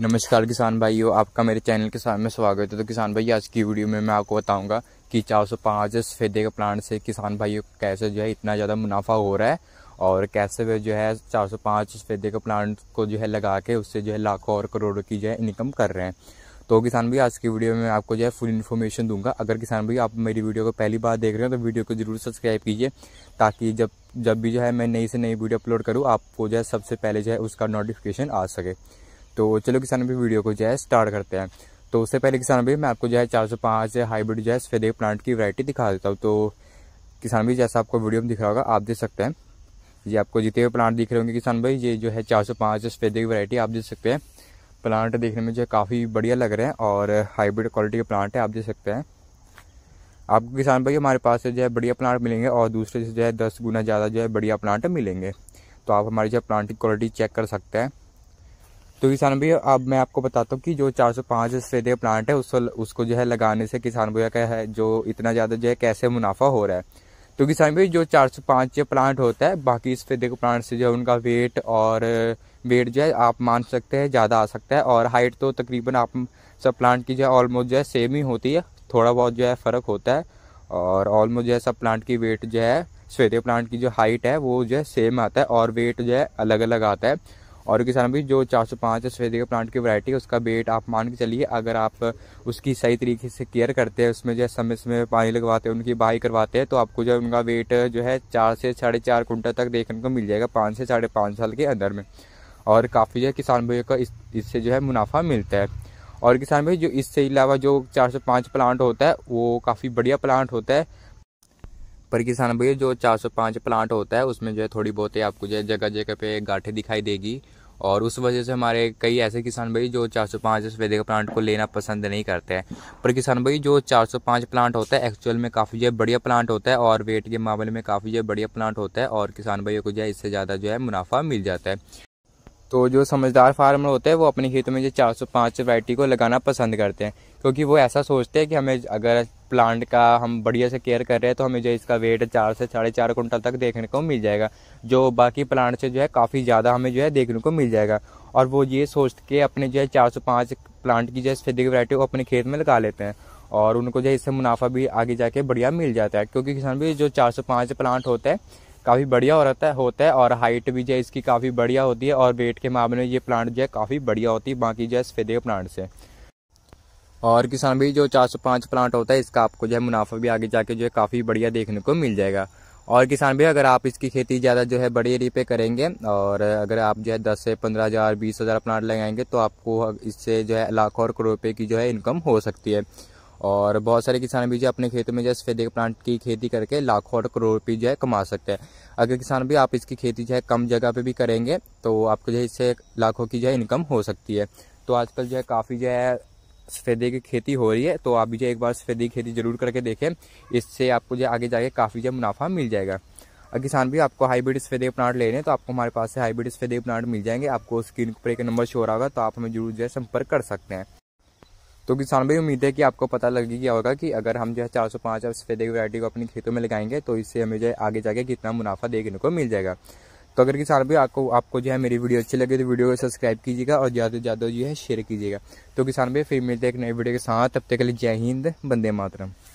नमस्कार किसान भाइयों आपका मेरे चैनल के साथ में स्वागत है तो किसान भाई आज की वीडियो में मैं आपको बताऊंगा कि 405 सफ़ेदे के प्लांट से किसान भाइयों को कैसे जो है इतना ज़्यादा मुनाफा हो रहा है और कैसे वे जो है 405 सफ़ेदे के प्लांट को जो है लगा के उससे जो है लाखों और करोड़ों की जो है इनकम कर रहे हैं तो किसान भाई आज की वीडियो में आपको जो है फुल इन्फॉर्मेशन दूंगा अगर किसान भाई आप मेरी वीडियो को पहली बार देख रहे हो तो वीडियो को जरूर सब्सक्राइब कीजिए ताकि जब जब भी जो है मैं नई से नई वीडियो अपलोड करूँ आपको जो है सबसे पहले जो है उसका नोटिफिकेशन आ सके तो चलो किसान भी वीडियो को जो है स्टार्ट करते हैं तो उससे पहले किसान भी मैं आपको जो है चार सौ पाँच हाइब्रिड जो है सफेदे प्लांट की वरायटी दिखा देता हूँ तो किसान भी जैसा आपको वीडियो में दिख रहा होगा आप देख सकते हैं ये आपको जितने भी प्लांट दिख रहे होंगे किसान भाई ये जो है चार सौ पाँच सफेदे की वरायटी आप देख सकते हैं प्लांट देखने में जो है काफ़ी बढ़िया लग रहे हैं और हाइब्रिड क्वालिटी के प्लांट है आप देख सकते हैं आपको किसान भाई हमारे पास से जो है बढ़िया प्लांट मिलेंगे और दूसरे से जो है दस गुना ज़्यादा जो है बढ़िया प्लांट मिलेंगे तो आप हमारी जो प्लांट की क्वालिटी चेक कर सकते हैं तो किसान भैया अब मैं आपको बताता हूँ कि जो 405 स्टेडिय प्लांट है उसको उसको जो है लगाने से किसान भैया का है जो इतना ज़्यादा जो है कैसे मुनाफा हो रहा है तो किसान भाई जो 405 प्लांट होता है बाकी इस फेदे के प्लांट से जो है उनका वेट और वेट जो है आप मान सकते हैं ज़्यादा आ सकता है और हाइट तो तकरीबन आप सब प्लांट की जो है ऑलमोस्ट जो है सेम ही होती है थोड़ा बहुत जो है फ़र्क होता है और ऑलमोस्ट जो है सब प्लांट की वेट जो है स्वेदे प्लांट की जो हाइट है वो जो है सेम आता है और वेट जो है अलग अलग आता है और किसान भी जो चार सौ पाँच सफेदी प्लांट की वैरायटी है उसका वेट आप मान के चलिए अगर आप उसकी सही तरीके से केयर करते हैं उसमें जो है समय समय पानी लगवाते हैं उनकी बाई करवाते हैं तो आपको जो है उनका वेट जो है चार से साढ़े चार कुंटल तक देखने को मिल जाएगा पाँच से साढ़े पाँच साल के अंदर में और काफ़ी जो है किसान भाइयों का इस इससे जो है मुनाफा मिलता है और किसान भाई जो इससे अलावा जो चार सौ पाँच प्लांट होता है वो काफ़ी बढ़िया प्लांट होता है पर किसान भैया जो चार सौ पाँच प्लांट होता है उसमें जो है थोड़ी बहुत आपको जो है जगह जगह पे गाठे दिखाई देगी और उस वजह से हमारे कई ऐसे किसान भाई जो चार सौ सफेदे का प्लांट को लेना पसंद नहीं करते हैं पर किसान भाई जो चार सौ पाँच प्लांट होता है एक्चुअल में काफ़ी जो बढ़िया प्लांट होता है और वेट के मामले में काफ़ी जो बढ़िया प्लांट होता है और किसान भाइयों को जो है इससे ज़्यादा जो है मुनाफा मिल जाता है तो जो समझदार फार्मर होते हैं वो अपने खेतों में जो चार सौ पाँच वैरायटी को लगाना पसंद करते हैं क्योंकि वो ऐसा सोचते हैं कि हमें अगर प्लांट का हम बढ़िया से केयर कर रहे हैं तो हमें जो इसका वेट चार से साढ़े चार कुंटल तक देखने को मिल जाएगा जो बाकी प्लांट से जो है काफ़ी ज़्यादा हमें जो है देखने को मिल जाएगा और वो ये सोच के अपने जो है चार सौ पाँच प्लांट की जो है स्पेसिफिक वैरायटी को अपने खेत में लगा लेते हैं और उनको जो है इससे मुनाफा भी आगे जाके बढ़िया मिल जाता है क्योंकि किसान भी जो चार सौ पाँच प्लांट होते हैं काफ़ी बढ़िया हो रहता है होता है और हाइट भी जो है इसकी काफ़ी बढ़िया होती है और वेट के मामले में ये प्लांट जो है काफ़ी बढ़िया होती है बाकी जो है सफेदे प्लांट से और किसान भी जो चार सौ पाँच प्लांट होता है इसका आपको जो है मुनाफा भी आगे जाके जो है काफ़ी बढ़िया देखने को मिल जाएगा और किसान भी अगर आप इसकी खेती ज़्यादा जो है बड़े एरिए पे करेंगे और अगर आप जो है दस से पंद्रह हज़ार बीस हज़ार प्लांट लगाएंगे तो आपको इससे जो है लाखों और करोड़ रुपये की जो है इनकम हो सकती है और बहुत सारे किसान भी जो अपने खेतों में जो सफेदे प्लांट की खेती करके लाखों और करोड़ रुपये जो है कमा सकते हैं अगर किसान भी आप इसकी खेती जो है कम जगह पर भी करेंगे तो आपको जो है इससे लाखों की जो है इनकम हो सकती है तो आजकल जो है काफ़ी जो है सफेदे की खेती हो रही है तो आप भी जो एक बार सफेदे की खेती ज़रूर करके देखें इससे आपको जो आगे जाके काफ़ी जो मुनाफा मिल जाएगा अगर किसान भी आपको हाइब्रिड सफेदे प्लांट लेने तो आपको हमारे पास से हाइब्रिड सफेदे प्लांट मिल जाएंगे आपको स्क्रीन पर एक नंबर शोर होगा तो आप हमें जरूर जो है संपर्क कर सकते हैं तो किसान भाई उम्मीद है कि आपको पता लग गया होगा कि अगर हम जो है चार सौ पाँच और की वरायटी को अपने खेतों में लगाएंगे तो इससे हमें जो है आगे जाके कितना मुनाफा देखने को मिल जाएगा तो अगर किसान भाई आपको आपको जो है मेरी वीडियो अच्छी लगे तो वीडियो को सब्सक्राइब कीजिएगा और ज़्यादा से ज़्यादा जो है शेयर कीजिएगा तो किसान भाई फिर मिलते हैं एक नई वीडियो के साथ तब तक के लिए जय हिंद बंदे मातरम